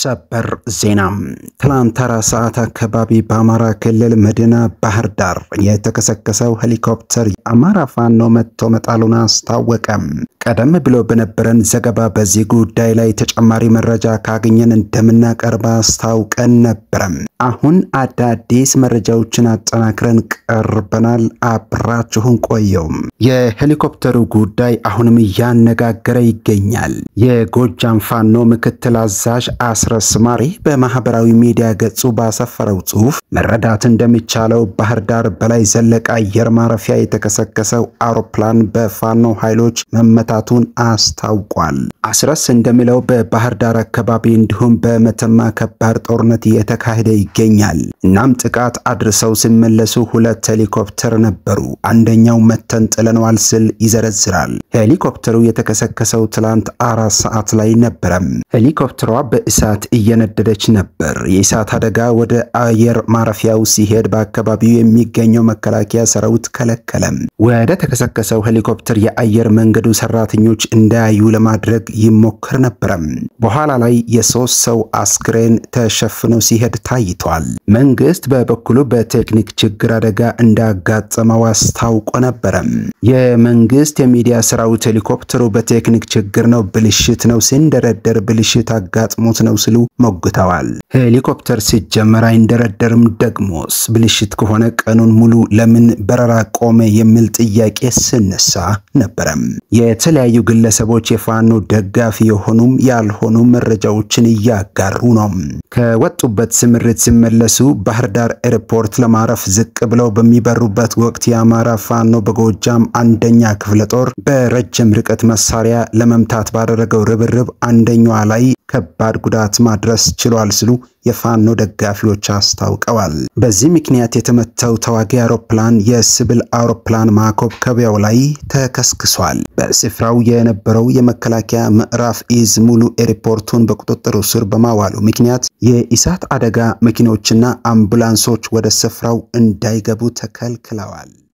ሰበር ዜና ትላንት አራት ሰዓት አካባቢ በአማራ ክልል መዲና ባህር ዳር የተከሰከሰው ሄሊኮፕተር የአማራ ፋኖ መጥቶ መጣሉን አስታወቀ። ቀደም ብሎ በነበረን ዘገባ በዚህ ጉዳይ ላይ ተጨማሪ መረጃ ካገኘን እንደምናቀርብ አስታውቀን ነበረም። አሁን አዳዲስ መረጃዎችን አጠናክረን ቀርበናል። አብራችሁን ቆየውም። የሄሊኮፕተሩ ጉዳይ አሁንም እያነጋገረ ይገኛል። የጎጃም ፋኖ ምክትል አዛዥ አስረስ ማሪ በማህበራዊ ሚዲያ ገጹ ባሰፈረው ጽሁፍ መረዳት እንደሚቻለው ባህር ዳር በላይ ዘለቀ አየር ማረፊያ የተከሰከሰው አውሮፕላን በፋኖ ኃይሎች መመታ መፈታቱን አስታውቋል። አስረስ እንደሚለው በባህር ዳር አካባቢ እንዲሁም በመተማ ከባድ ጦርነት እየተካሄደ ይገኛል። እናም ጥቃት አድርሰው ሲመለሱ ሁለት ሄሊኮፕተር ነበሩ። አንደኛው መተን ጥለነዋል ስል ይዘረዝራል። ሄሊኮፕተሩ የተከሰከሰው ትላንት አራት ሰዓት ላይ ነበረም። ሄሊኮፕተሯ በእሳት እየነደደች ነበር። የእሳት አደጋ ወደ አየር ማረፊያው ሲሄድ በአካባቢው የሚገኘው መከላከያ ሰራዊት ከለከለም። ወደ ተከሰከሰው ሄሊኮፕተር የአየር መንገዱ ሰራ ሰራተኞች እንዳያዩ ለማድረግ ይሞከር ነበረም። በኋላ ላይ የሶስት ሰው አስክሬን ተሸፍኖ ሲሄድ ታይቷል። መንግስት በበኩሉ በቴክኒክ ችግር አደጋ እንዳጋጠመው አስታውቆ ነበረም። የመንግስት የሚዲያ ሰራዊት ሄሊኮፕተሩ በቴክኒክ ችግር ነው፣ ብልሽት ነው፣ ሲንደረደር ብልሽት አጋጥሞት ነው ሲሉ ሞግተዋል። ሄሊኮፕተር ሲጀመር አይንደረደርም፣ ደግሞስ ብልሽት ከሆነ ቀኑን ሙሉ ለምን በረራ ቆመ የሚል ጥያቄ ስነሳ ነበረም። የተለያዩ ግለሰቦች የፋኖ ደጋፊ የሆኑም ያልሆኑ መረጃዎችን እያጋሩ ነው። ከወጡበት ስምሪት ሲመለሱ ባህር ዳር ኤርፖርት ለማረፍ ዝቅ ብለው በሚበሩበት ወቅት የአማራ ፋኖ በጎጃም አንደኛ ክፍለ ጦር በረጅም ርቀት መሳሪያ ለመምታት ባደረገው ርብርብ አንደኛዋ ላይ ከባድ ጉዳት ማድረስ ችሏል ሲሉ የፋኖ ደጋፊዎች አስታውቀዋል። በዚህ ምክንያት የተመተው ተዋጊ አውሮፕላን የስብል አውሮፕላን ማኮብከቢያው ላይ ተከስክሷል። በስፍራው የነበረው የመከላከያ ምዕራፍ ኢዝ ሙሉ ኤርፖርቱን በቁጥጥሩ ስር በማዋሉ ምክንያት የእሳት አደጋ መኪኖችና አምቡላንሶች ወደ ስፍራው እንዳይገቡ ተከልክለዋል።